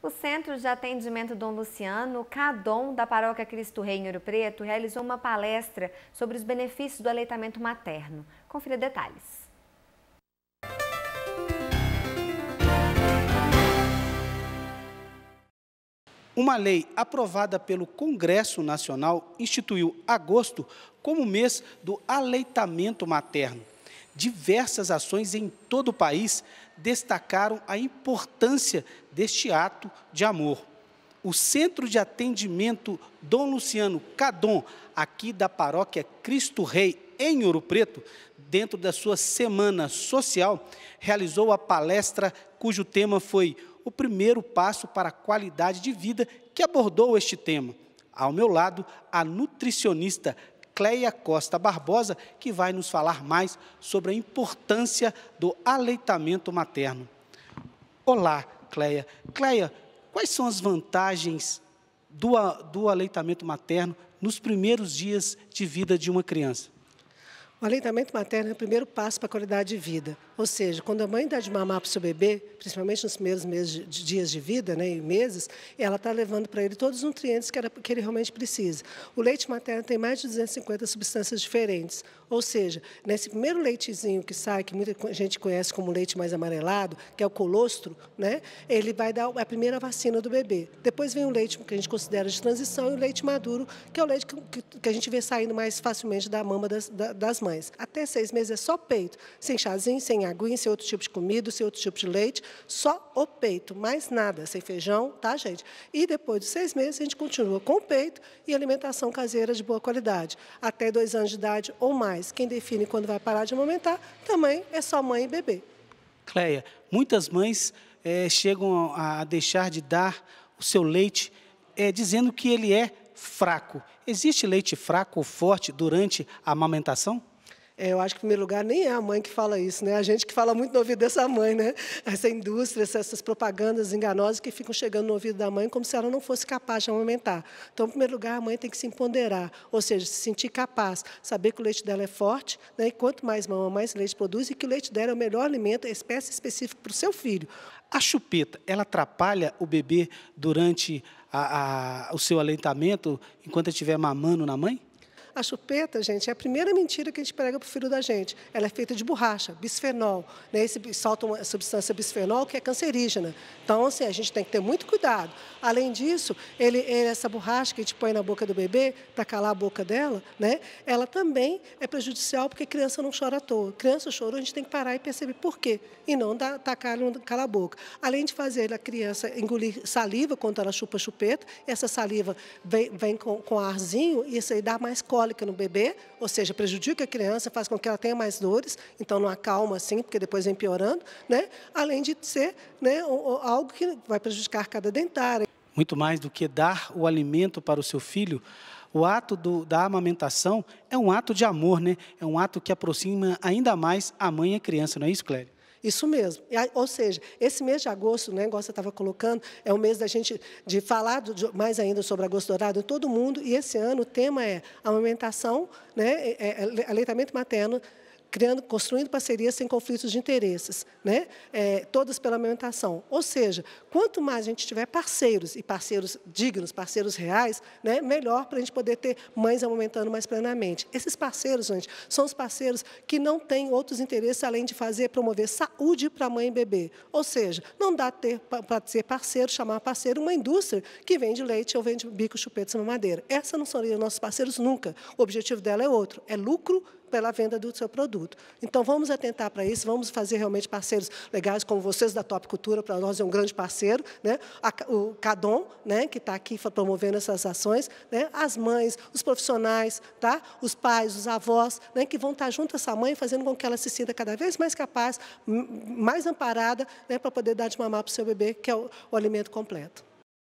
O Centro de Atendimento Dom Luciano, CADOM, da Paróquia Cristo Rei em Ouro Preto, realizou uma palestra sobre os benefícios do aleitamento materno. Confira detalhes. Uma lei aprovada pelo Congresso Nacional instituiu agosto como mês do aleitamento materno diversas ações em todo o país destacaram a importância deste ato de amor. O Centro de Atendimento Dom Luciano Cadon, aqui da paróquia Cristo Rei, em Ouro Preto, dentro da sua semana social, realizou a palestra cujo tema foi O Primeiro Passo para a Qualidade de Vida, que abordou este tema. Ao meu lado, a nutricionista Cleia Costa Barbosa, que vai nos falar mais sobre a importância do aleitamento materno. Olá, Cleia. Cleia, quais são as vantagens do, do aleitamento materno nos primeiros dias de vida de uma criança? O aleitamento materno é o primeiro passo para a qualidade de vida. Ou seja, quando a mãe dá de mamar para o seu bebê, principalmente nos primeiros meses de, de, dias de vida, né, e meses, ela está levando para ele todos os nutrientes que, que, ele realmente precisa. O leite materno tem mais de 250 substâncias diferentes. Ou seja, nesse primeiro leitezinho que sai, que muita gente conhece como leite mais amarelado, que é o colostro, né, ele vai dar a primeira vacina do bebê. Depois vem o leite que a gente considera de transição e o leite maduro, que é o leite que, que, que a gente vê saindo mais facilmente da mama das, das mães mães. Até seis meses é só peito, sem chazinho, sem aguinha, sem outro tipo de comida, sem outro tipo de leite, só o peito, mais nada, sem feijão, tá, gente? E depois dos seis meses, a gente continua com o peito e alimentação caseira de boa qualidade. Até dois anos de idade ou mais, quem define quando vai parar de amamentar também é só mãe e bebê. Cleia, muitas mães é, chegam a deixar de dar o seu leite, é, dizendo que ele é fraco. Existe leite fraco ou forte durante a amamentação? É, eu acho que, em primeiro lugar, nem é a mãe que fala isso, né? A gente que fala muito no ouvido dessa mãe, né? Essa indústria, essas propagandas enganosas que ficam chegando no ouvido da mãe como se ela não fosse capaz de amamentar. Então, em primeiro lugar, a mãe tem que se empoderar, ou seja, se sentir capaz, saber que o leite dela é forte, né? E quanto mais mama, mais leite produz, e que o leite dela é o melhor alimento, a espécie específica para o seu filho. A chupeta, ela atrapalha o bebê durante a, a, o seu aleitamento, enquanto estiver mamando na mãe? A chupeta, gente, é a primeira mentira que a gente prega para o filho da gente. Ela é feita de borracha, bisfenol. Né? Esse, solta uma substância bisfenol que é cancerígena. Então, assim, a gente tem que ter muito cuidado. Além disso, ele, ele, essa borracha que a gente põe na boca do bebê para calar a boca dela, né? ela também é prejudicial porque criança não chora à toa. Criança chora, a gente tem que parar e perceber por quê. E não dar, tacar, não calar a boca. Além de fazer a criança engolir saliva quando ela chupa chupeta, essa saliva vem, vem com, com arzinho e isso aí dá mais cólica no bebê, ou seja, prejudica a criança, faz com que ela tenha mais dores, então não acalma assim, porque depois vem piorando, né? além de ser né, algo que vai prejudicar cada dentária. Muito mais do que dar o alimento para o seu filho, o ato do, da amamentação é um ato de amor, né? é um ato que aproxima ainda mais a mãe e a criança, não é isso, Clério? Isso mesmo. Ou seja, esse mês de agosto, né, igual você estava colocando, é o mês da gente de falar de, mais ainda sobre agosto dourado em todo mundo. E esse ano o tema é amamentação, né, é, é, é aleitamento materno criando, construindo parcerias sem conflitos de interesses, né? É, todas pela alimentação. Ou seja, quanto mais a gente tiver parceiros, e parceiros dignos, parceiros reais, né? melhor para a gente poder ter mães amamentando mais plenamente. Esses parceiros, gente, são os parceiros que não têm outros interesses além de fazer, promover saúde para mãe e bebê. Ou seja, não dá para ser parceiro, chamar parceiro uma indústria que vende leite ou vende bico, chupetes e mamadeira. Essa não são nossos parceiros nunca. O objetivo dela é outro, é lucro pela venda do seu produto. Então, vamos atentar para isso, vamos fazer realmente parceiros legais, como vocês da Top Cultura, para nós é um grande parceiro, né? o Cadom, né? que está aqui promovendo essas ações, né? as mães, os profissionais, tá? os pais, os avós, né? que vão estar tá junto a essa mãe, fazendo com que ela se sinta cada vez mais capaz, mais amparada, né? para poder dar de mamar para o seu bebê, que é o, o alimento completo.